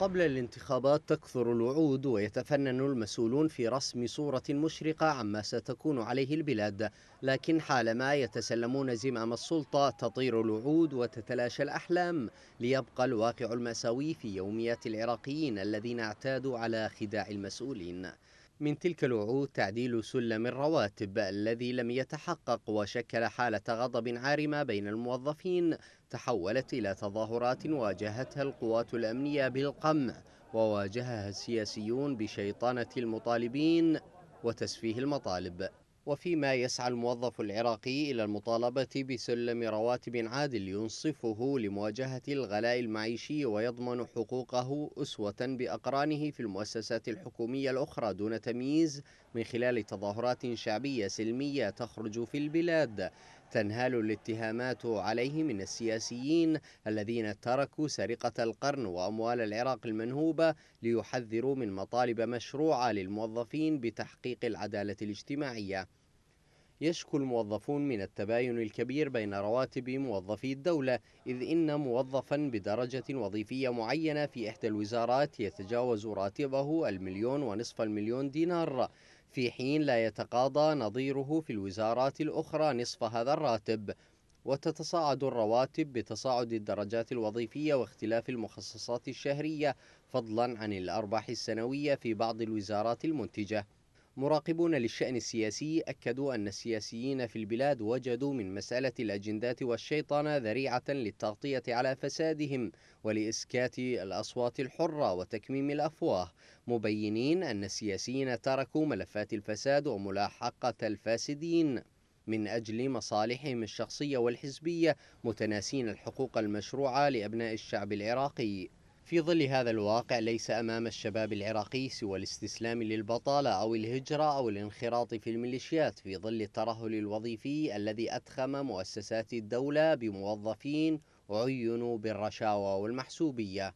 قبل الانتخابات تكثر الوعود ويتفنن المسؤولون في رسم صورة مشرقة عما ستكون عليه البلاد لكن حالما يتسلمون زمام السلطة تطير الوعود وتتلاشى الأحلام ليبقى الواقع المأساوي في يوميات العراقيين الذين اعتادوا على خداع المسؤولين من تلك الوعود تعديل سلم الرواتب الذي لم يتحقق وشكل حالة غضب عارمة بين الموظفين تحولت إلى تظاهرات واجهتها القوات الأمنية بالقمع وواجهها السياسيون بشيطنة المطالبين وتسفيه المطالب وفيما يسعى الموظف العراقي إلى المطالبة بسلم رواتب عادل ينصفه لمواجهة الغلاء المعيشي ويضمن حقوقه أسوة بأقرانه في المؤسسات الحكومية الأخرى دون تمييز من خلال تظاهرات شعبية سلمية تخرج في البلاد تنهال الاتهامات عليه من السياسيين الذين تركوا سرقة القرن وأموال العراق المنهوبة ليحذروا من مطالب مشروعة للموظفين بتحقيق العدالة الاجتماعية يشكو الموظفون من التباين الكبير بين رواتب موظفي الدولة إذ إن موظفا بدرجة وظيفية معينة في إحدى الوزارات يتجاوز راتبه المليون ونصف المليون دينار في حين لا يتقاضى نظيره في الوزارات الأخرى نصف هذا الراتب وتتصاعد الرواتب بتصاعد الدرجات الوظيفية واختلاف المخصصات الشهرية فضلا عن الأرباح السنوية في بعض الوزارات المنتجة مراقبون للشأن السياسي أكدوا أن السياسيين في البلاد وجدوا من مسألة الأجندات والشيطنة ذريعة للتغطية على فسادهم ولإسكات الأصوات الحرة وتكميم الأفواه مبينين أن السياسيين تركوا ملفات الفساد وملاحقة الفاسدين من أجل مصالحهم الشخصية والحزبية متناسين الحقوق المشروعة لأبناء الشعب العراقي في ظل هذا الواقع ليس أمام الشباب العراقي سوى الاستسلام للبطالة أو الهجرة أو الانخراط في الميليشيات في ظل الترهل الوظيفي الذي أدخم مؤسسات الدولة بموظفين عينوا بالرشاوى والمحسوبية